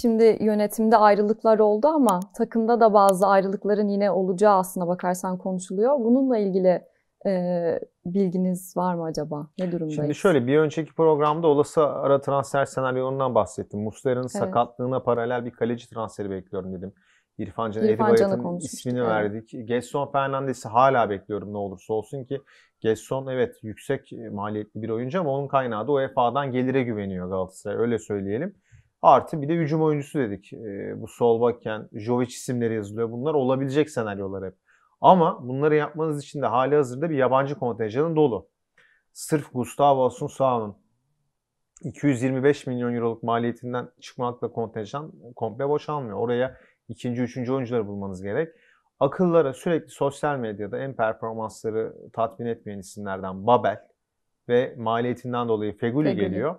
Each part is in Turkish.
şimdi yönetimde ayrılıklar oldu ama takımda da bazı ayrılıkların yine olacağı aslına bakarsan konuşuluyor. Bununla ilgili e, bilginiz var mı acaba? Ne durumdayız? Şimdi şöyle bir önceki programda olası ara transfer senaryonundan bahsettim. Muslera'nın evet. sakatlığına paralel bir kaleci transferi bekliyorum dedim. İrfan Can Edibayat'ın ismini evet. verdik. Gerson Fernandes'i hala bekliyorum ne olursa olsun ki. Gerson evet yüksek maliyetli bir oyuncu ama onun kaynağı da UEFA'dan gelire güveniyor Galatasaray öyle söyleyelim. Artı bir de hücum oyuncusu dedik. E, bu sol bakken Jovic isimleri yazılıyor. Bunlar olabilecek senaryolar hep. Ama bunları yapmanız için de hali hazırda bir yabancı kontenjanın dolu. Sırf Gustavo Asuncao'nun 225 milyon euroluk maliyetinden çıkmakla kontenjan komple boşalmıyor. Oraya ikinci, üçüncü oyuncuları bulmanız gerek. Akıllara sürekli sosyal medyada en performansları tatmin etmeyen isimlerden Babel ve maliyetinden dolayı Feguli, Feguli. geliyor.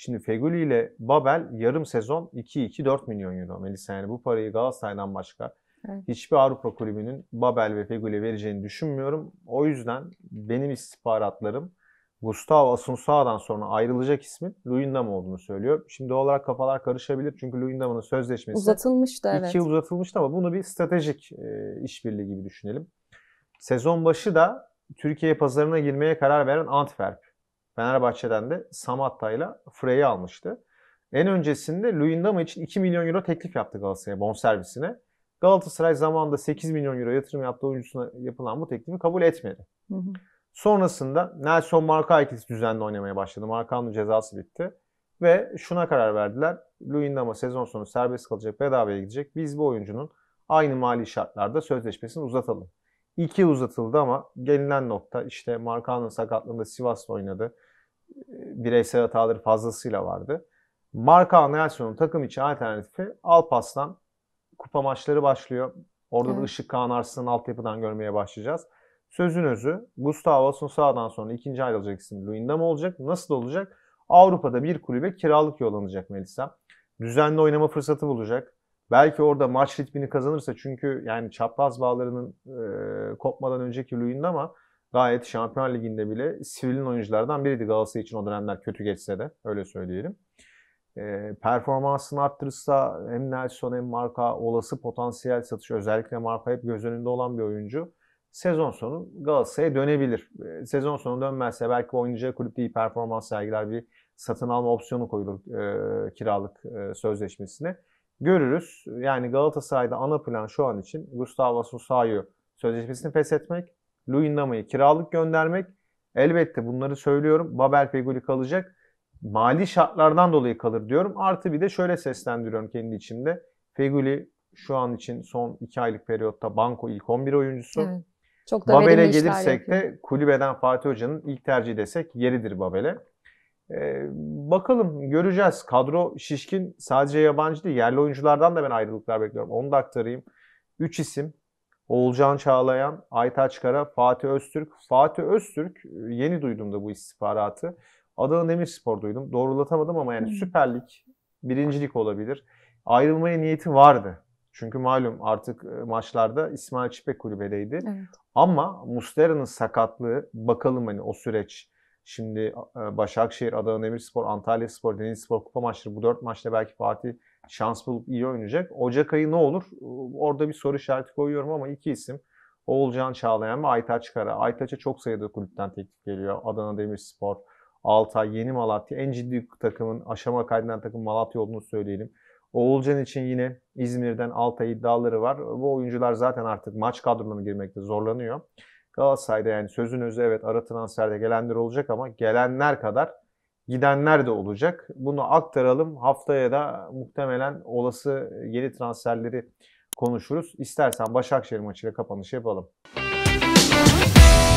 Şimdi Feguli ile Babel yarım sezon 2-2-4 milyon euro Melisa. Yani bu parayı Galatasaray'dan başka evet. hiçbir Avrupa kulübünün Babel ve Feguli vereceğini düşünmüyorum. O yüzden benim istihbaratlarım Gustavo Asunsao'dan sonra ayrılacak ismin Luyendam olduğunu söylüyor. Şimdi doğal olarak kafalar karışabilir çünkü Luyendam'ın sözleşmesi uzatılmıştı evet. yıl uzatılmıştı ama bunu bir stratejik e, işbirliği gibi düşünelim. Sezon başı da Türkiye pazarına girmeye karar veren Antwerp Fenerbahçe'den de Samatta ile Frey'i almıştı. En öncesinde Luyendama için 2 milyon euro teklif yaptı Galatasaray'a bonservisine. Galatasaray zamanında 8 milyon euro yatırım yaptığı oyuncusuna yapılan bu teklifi kabul etmedi. Hı hı. Sonrasında Nelson Markakis düzenli oynamaya başladı. Markan'ın cezası bitti. Ve şuna karar verdiler. Luyendama sezon sonu serbest kalacak, bedavaya gidecek. Biz bu oyuncunun aynı mali şartlarda sözleşmesini uzatalım. İki uzatıldı ama gelinen nokta işte Markan'ın sakatlığında Sivas'ta oynadı. E, bireysel hataları fazlasıyla vardı. Marka Nelson'un takım içi alternatifi Alpaslan kupa maçları başlıyor. Orada evet. da Işık Kaan Arslan'ın altyapıdan görmeye başlayacağız. Sözün özü Gustavo Susa'dan sonra ikinci ayrılacak isim Luinda mı olacak? Nasıl olacak? Avrupa'da bir kulübe kiralık yollanacak Melisa. Düzenli oynama fırsatı bulacak. Belki orada maç ritmini kazanırsa çünkü yani çapraz bağlarının e, kopmadan önceki Luinda ama gayet Şampiyon Ligi'nde bile sivrilin oyunculardan biriydi Galatasaray için o dönemler kötü geçse de öyle söyleyelim. E, performansını arttırırsa hem Nelson hem Marka olası potansiyel satış özellikle Marka hep göz önünde olan bir oyuncu. Sezon sonu Galatasaray'a dönebilir. E, sezon sonu dönmezse belki oynayacağı kulüpte iyi performans sergiler bir satın alma opsiyonu koyulur e, kiralık e, sözleşmesine. Görürüz. Yani Galatasaray'da ana plan şu an için Gustavo Susayo sözleşmesini feshetmek Luyendama'yı kiralık göndermek. Elbette bunları söylüyorum. Babel Feguli kalacak. Mali şartlardan dolayı kalır diyorum. Artı bir de şöyle seslendiriyorum kendi içimde. Feguli şu an için son 2 aylık periyotta banko ilk 11 oyuncusu. Evet. Çok da Babel'e gelirsek de kulübeden Fatih Hoca'nın ilk tercih desek yeridir Babel'e. Ee, bakalım göreceğiz. Kadro şişkin. Sadece yabancı değil. Yerli oyunculardan da ben ayrılıklar bekliyorum. Onu da aktarayım. 3 isim Oğulcan Çağlayan, Aytaç Kara, Fatih Öztürk. Fatih Öztürk e, yeni duydum da bu istihbaratı. Adana Demirspor duydum. Doğrulatamadım ama yani Süper Lig, birincilik olabilir. Ayrılmaya niyeti vardı. Çünkü malum artık e, maçlarda İsmail Çipek kulübedeydi. Evet. Ama Mustera'nın sakatlığı bakalım hani o süreç. Şimdi e, Başakşehir, Adana Demirspor, Antalya Spor, Denizli Spor kupa maçları bu dört maçta belki Fatih şans bulup iyi oynayacak. Ocak ayı ne olur? Ee, orada bir soru işareti koyuyorum ama iki isim. Oğulcan Çağlayan ve Aytaç Kara. Aytaç'a çok sayıda kulüpten teklif geliyor. Adana Demirspor, Altay, Yeni Malatya. En ciddi takımın aşama kaydından takım Malatya olduğunu söyleyelim. Oğulcan için yine İzmir'den Altay iddiaları var. Bu oyuncular zaten artık maç kadrolarına girmekte zorlanıyor. Galatasaray'da yani sözün özü evet ara transferde gelenler olacak ama gelenler kadar gidenler de olacak. Bunu aktaralım. Haftaya da muhtemelen olası yeni transferleri konuşuruz. İstersen Başakşehir maçıyla kapanış yapalım. Müzik